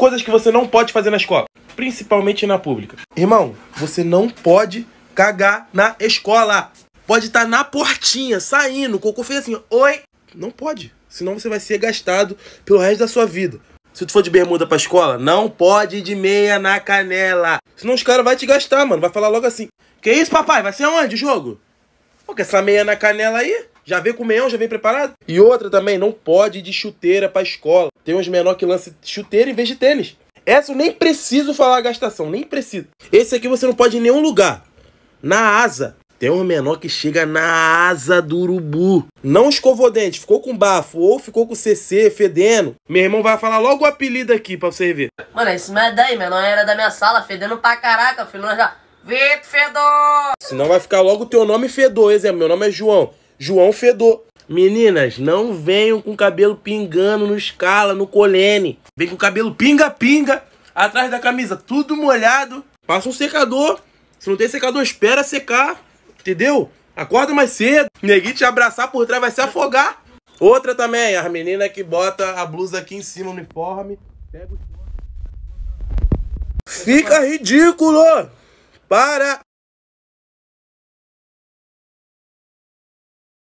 coisas que você não pode fazer na escola, principalmente na pública. Irmão, você não pode cagar na escola. Pode estar tá na portinha, saindo, o cocô fez assim, oi. Não pode, senão você vai ser gastado pelo resto da sua vida. Se tu for de bermuda pra escola, não pode ir de meia na canela. Senão os caras vão te gastar, mano. Vai falar logo assim, que isso, papai? Vai ser onde o jogo? Pô, que essa meia na canela aí, já vem com o meião, já vem preparado. E outra também, não pode ir de chuteira pra escola. Tem uns menor que lança chuteira em vez de tênis. Essa eu nem preciso falar a gastação, nem preciso. Esse aqui você não pode ir em nenhum lugar. Na asa. Tem um menor que chega na asa do urubu. Não escovou dente, ficou com bafo ou ficou com CC, fedendo. Meu irmão vai falar logo o apelido aqui pra você ver. Mano, esse não é daí, menor era da minha sala, fedendo pra caraca, filho. Já... Vitor Fedor! Senão vai ficar logo o teu nome Fedor, exemplo. Meu nome é João. João Fedor. Meninas, não venham com cabelo pingando no escala, no colene. Vem com cabelo pinga-pinga, atrás da camisa, tudo molhado. Passa um secador. Se não tem secador, espera secar. Entendeu? Acorda mais cedo. Neguinho te abraçar por trás vai se afogar. Outra também, a menina que bota a blusa aqui em cima uniforme. Pega o Fica ridículo! Para!